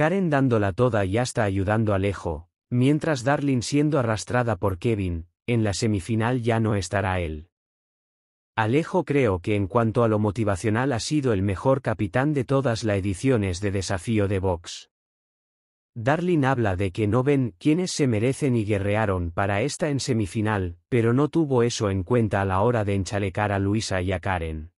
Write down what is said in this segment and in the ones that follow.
Karen dándola toda y hasta ayudando a Alejo, mientras Darlin siendo arrastrada por Kevin, en la semifinal ya no estará él. Alejo creo que en cuanto a lo motivacional ha sido el mejor capitán de todas las ediciones de desafío de Vox. Darlin habla de que no ven quienes se merecen y guerrearon para esta en semifinal, pero no tuvo eso en cuenta a la hora de enchalecar a Luisa y a Karen.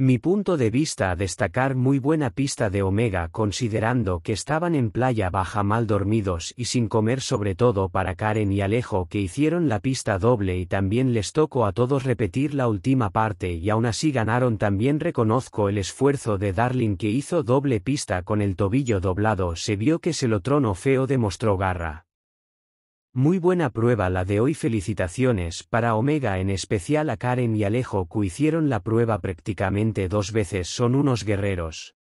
Mi punto de vista a destacar muy buena pista de Omega considerando que estaban en playa baja mal dormidos y sin comer sobre todo para Karen y Alejo que hicieron la pista doble y también les tocó a todos repetir la última parte y aún así ganaron también reconozco el esfuerzo de Darling que hizo doble pista con el tobillo doblado se vio que se lo trono feo demostró garra. Muy buena prueba la de hoy felicitaciones para Omega en especial a Karen y Alejo que hicieron la prueba prácticamente dos veces son unos guerreros.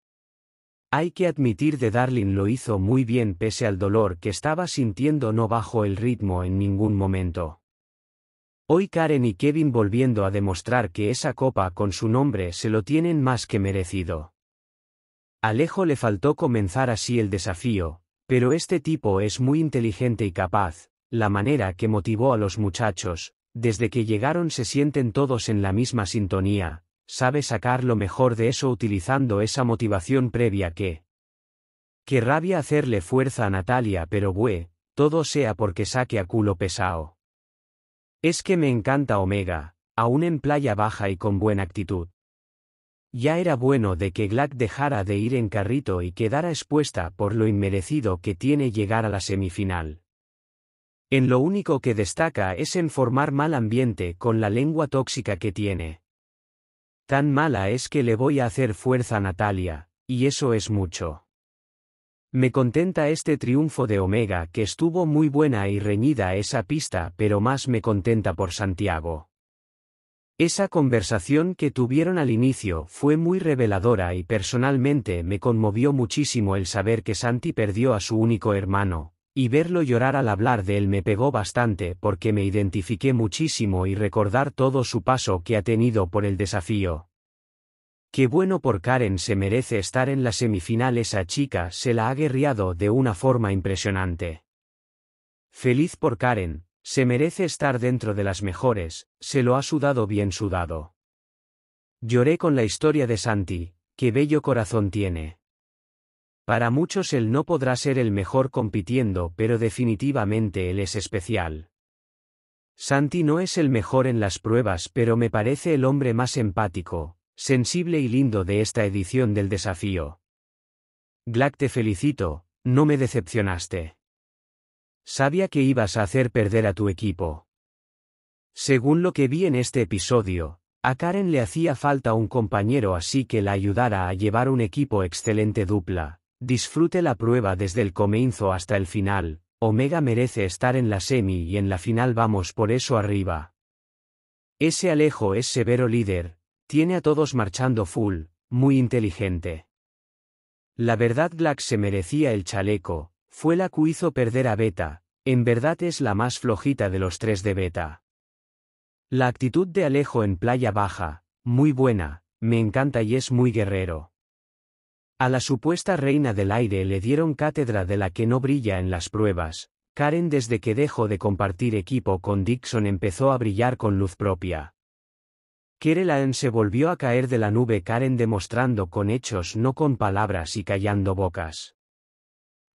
Hay que admitir de Darling lo hizo muy bien pese al dolor que estaba sintiendo no bajo el ritmo en ningún momento. Hoy Karen y Kevin volviendo a demostrar que esa copa con su nombre se lo tienen más que merecido. Alejo le faltó comenzar así el desafío, pero este tipo es muy inteligente y capaz, la manera que motivó a los muchachos, desde que llegaron se sienten todos en la misma sintonía, sabe sacar lo mejor de eso utilizando esa motivación previa que... Que rabia hacerle fuerza a Natalia pero bue, todo sea porque saque a culo pesao. Es que me encanta Omega, aún en playa baja y con buena actitud. Ya era bueno de que Glack dejara de ir en carrito y quedara expuesta por lo inmerecido que tiene llegar a la semifinal. En lo único que destaca es en formar mal ambiente con la lengua tóxica que tiene. Tan mala es que le voy a hacer fuerza a Natalia, y eso es mucho. Me contenta este triunfo de Omega que estuvo muy buena y reñida esa pista pero más me contenta por Santiago. Esa conversación que tuvieron al inicio fue muy reveladora y personalmente me conmovió muchísimo el saber que Santi perdió a su único hermano, y verlo llorar al hablar de él me pegó bastante porque me identifiqué muchísimo y recordar todo su paso que ha tenido por el desafío. Qué bueno por Karen se merece estar en la semifinal esa chica se la ha guerriado de una forma impresionante. Feliz por Karen, se merece estar dentro de las mejores, se lo ha sudado bien sudado. Lloré con la historia de Santi, qué bello corazón tiene. Para muchos él no podrá ser el mejor compitiendo, pero definitivamente él es especial. Santi no es el mejor en las pruebas, pero me parece el hombre más empático, sensible y lindo de esta edición del desafío. Glack te felicito, no me decepcionaste. Sabía que ibas a hacer perder a tu equipo. Según lo que vi en este episodio, a Karen le hacía falta un compañero así que la ayudara a llevar un equipo excelente dupla, Disfrute la prueba desde el comienzo hasta el final, Omega merece estar en la semi y en la final vamos por eso arriba. Ese Alejo es severo líder, tiene a todos marchando full, muy inteligente. La verdad Glax se merecía el chaleco, fue la que hizo perder a Beta, en verdad es la más flojita de los tres de Beta. La actitud de Alejo en Playa Baja, muy buena, me encanta y es muy guerrero. A la supuesta reina del aire le dieron cátedra de la que no brilla en las pruebas. Karen desde que dejó de compartir equipo con Dixon empezó a brillar con luz propia. Kerelaen se volvió a caer de la nube Karen demostrando con hechos no con palabras y callando bocas.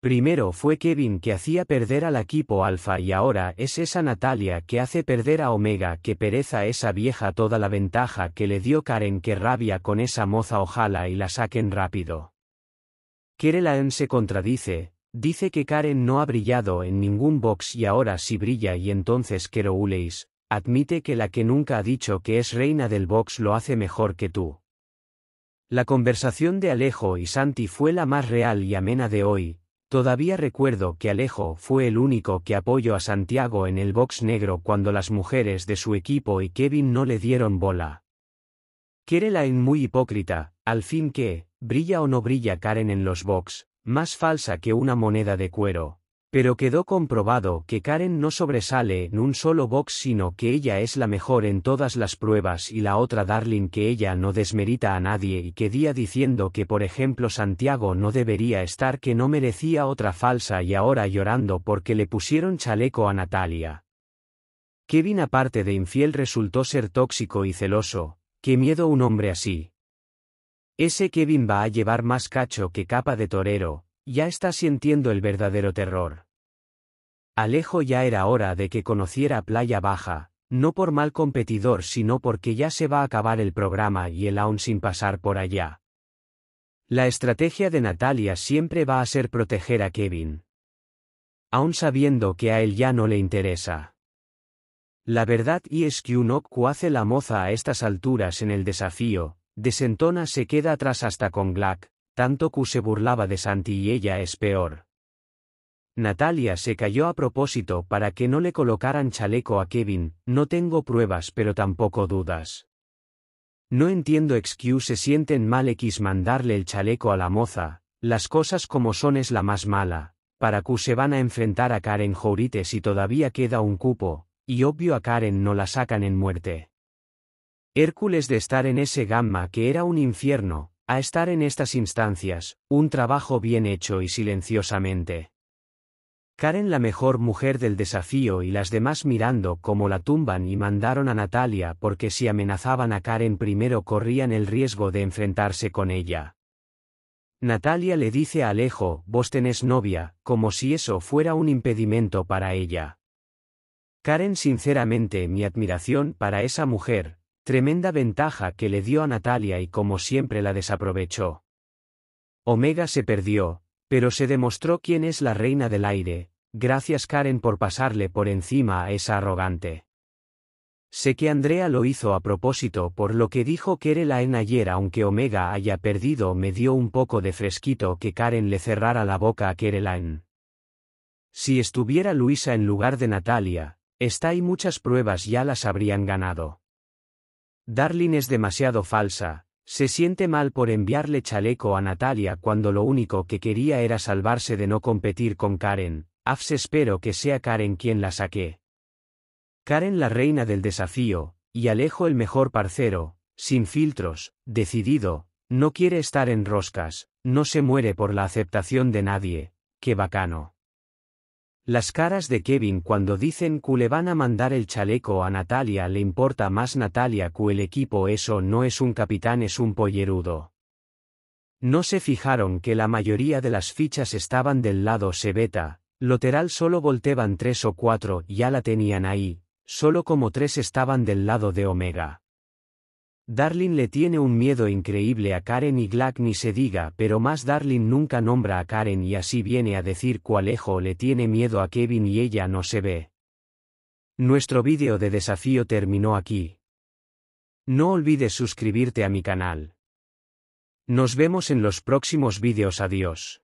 Primero fue Kevin que hacía perder al equipo alfa y ahora es esa Natalia que hace perder a Omega que pereza esa vieja toda la ventaja que le dio Karen que rabia con esa moza ojalá y la saquen rápido. Kerelaen se contradice, dice que Karen no ha brillado en ningún box y ahora sí brilla y entonces Uleis, admite que la que nunca ha dicho que es reina del box lo hace mejor que tú. La conversación de Alejo y Santi fue la más real y amena de hoy, Todavía recuerdo que Alejo fue el único que apoyó a Santiago en el box negro cuando las mujeres de su equipo y Kevin no le dieron bola. en muy hipócrita, al fin que, brilla o no brilla Karen en los box, más falsa que una moneda de cuero. Pero quedó comprobado que Karen no sobresale en un solo box sino que ella es la mejor en todas las pruebas y la otra Darling que ella no desmerita a nadie y que día diciendo que por ejemplo Santiago no debería estar que no merecía otra falsa y ahora llorando porque le pusieron chaleco a Natalia. Kevin aparte de infiel resultó ser tóxico y celoso, qué miedo un hombre así. Ese Kevin va a llevar más cacho que capa de torero, ya está sintiendo el verdadero terror. Alejo ya era hora de que conociera Playa Baja, no por mal competidor sino porque ya se va a acabar el programa y el aún sin pasar por allá. La estrategia de Natalia siempre va a ser proteger a Kevin. Aún sabiendo que a él ya no le interesa. La verdad y es que un hace la moza a estas alturas en el desafío, desentona se queda atrás hasta con Black, tanto que se burlaba de Santi y ella es peor. Natalia se cayó a propósito para que no le colocaran chaleco a Kevin, no tengo pruebas pero tampoco dudas. No entiendo excuse se sienten mal X mandarle el chaleco a la moza, las cosas como son es la más mala, para que se van a enfrentar a Karen Jaurite si todavía queda un cupo, y obvio a Karen no la sacan en muerte. Hércules de estar en ese gamma que era un infierno, a estar en estas instancias, un trabajo bien hecho y silenciosamente. Karen la mejor mujer del desafío y las demás mirando como la tumban y mandaron a Natalia porque si amenazaban a Karen primero corrían el riesgo de enfrentarse con ella. Natalia le dice a Alejo, vos tenés novia, como si eso fuera un impedimento para ella. Karen sinceramente mi admiración para esa mujer, Tremenda ventaja que le dio a Natalia y como siempre la desaprovechó. Omega se perdió, pero se demostró quién es la reina del aire, gracias Karen por pasarle por encima a esa arrogante. Sé que Andrea lo hizo a propósito por lo que dijo Kerelaen ayer aunque Omega haya perdido me dio un poco de fresquito que Karen le cerrara la boca a Kerelaen. Si estuviera Luisa en lugar de Natalia, está y muchas pruebas ya las habrían ganado. Darlin es demasiado falsa, se siente mal por enviarle chaleco a Natalia cuando lo único que quería era salvarse de no competir con Karen, Afs espero que sea Karen quien la saque. Karen la reina del desafío, y Alejo el mejor parcero, sin filtros, decidido, no quiere estar en roscas, no se muere por la aceptación de nadie, qué bacano. Las caras de Kevin cuando dicen que le van a mandar el chaleco a Natalia le importa más Natalia que el equipo eso no es un capitán es un pollerudo. No se fijaron que la mayoría de las fichas estaban del lado Sebeta, lateral solo volteaban tres o cuatro ya la tenían ahí, solo como tres estaban del lado de Omega. Darling le tiene un miedo increíble a Karen y Glack ni se diga, pero más Darling nunca nombra a Karen y así viene a decir Cualejo le tiene miedo a Kevin y ella no se ve. Nuestro vídeo de desafío terminó aquí. No olvides suscribirte a mi canal. Nos vemos en los próximos vídeos adiós.